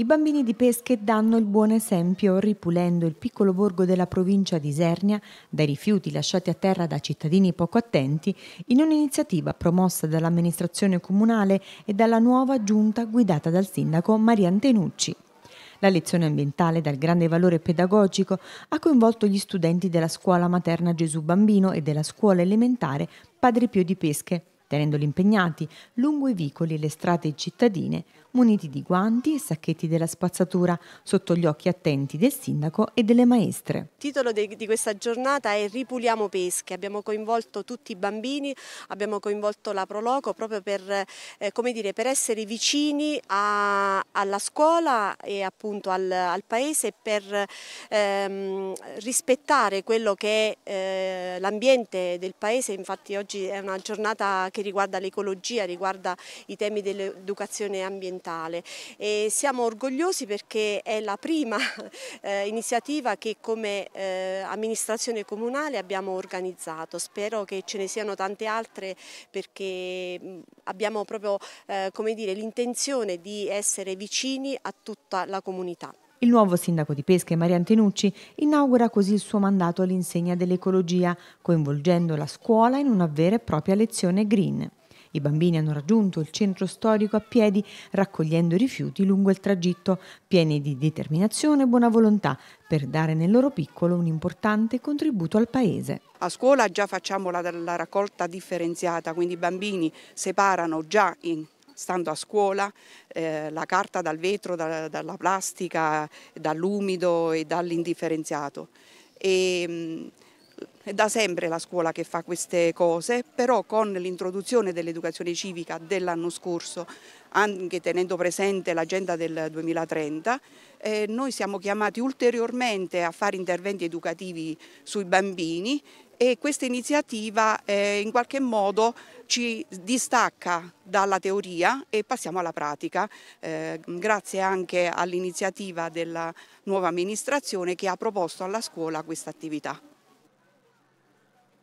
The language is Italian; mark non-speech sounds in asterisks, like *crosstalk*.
I bambini di Pesche danno il buon esempio ripulendo il piccolo borgo della provincia di Isernia dai rifiuti lasciati a terra da cittadini poco attenti in un'iniziativa promossa dall'amministrazione comunale e dalla nuova giunta guidata dal sindaco Maria Antenucci. La lezione ambientale dal grande valore pedagogico ha coinvolto gli studenti della scuola materna Gesù Bambino e della scuola elementare Padre Pio di Pesche tenendoli impegnati lungo i vicoli e le strade cittadine, muniti di guanti e sacchetti della spazzatura, sotto gli occhi attenti del sindaco e delle maestre. Il titolo de, di questa giornata è Ripuliamo Pesche, abbiamo coinvolto tutti i bambini, abbiamo coinvolto la Proloco proprio per, eh, dire, per essere vicini a, alla scuola e appunto al, al paese per ehm, rispettare quello che è eh, l'ambiente del paese, infatti oggi è una giornata che che riguarda l'ecologia, riguarda i temi dell'educazione ambientale. E siamo orgogliosi perché è la prima *laughs* eh, iniziativa che come eh, amministrazione comunale abbiamo organizzato. Spero che ce ne siano tante altre perché mm, abbiamo proprio eh, l'intenzione di essere vicini a tutta la comunità. Il nuovo sindaco di Pesca, Maria Antenucci, inaugura così il suo mandato all'insegna dell'ecologia, coinvolgendo la scuola in una vera e propria lezione green. I bambini hanno raggiunto il centro storico a piedi, raccogliendo i rifiuti lungo il tragitto, pieni di determinazione e buona volontà, per dare nel loro piccolo un importante contributo al paese. A scuola già facciamo la, la raccolta differenziata, quindi i bambini separano già in stando a scuola, eh, la carta dal vetro, da, dalla plastica, dall'umido e dall'indifferenziato. E, mm, da sempre la scuola che fa queste cose, però con l'introduzione dell'educazione civica dell'anno scorso, anche tenendo presente l'agenda del 2030, eh, noi siamo chiamati ulteriormente a fare interventi educativi sui bambini e questa iniziativa eh, in qualche modo ci distacca dalla teoria e passiamo alla pratica, eh, grazie anche all'iniziativa della nuova amministrazione che ha proposto alla scuola questa attività.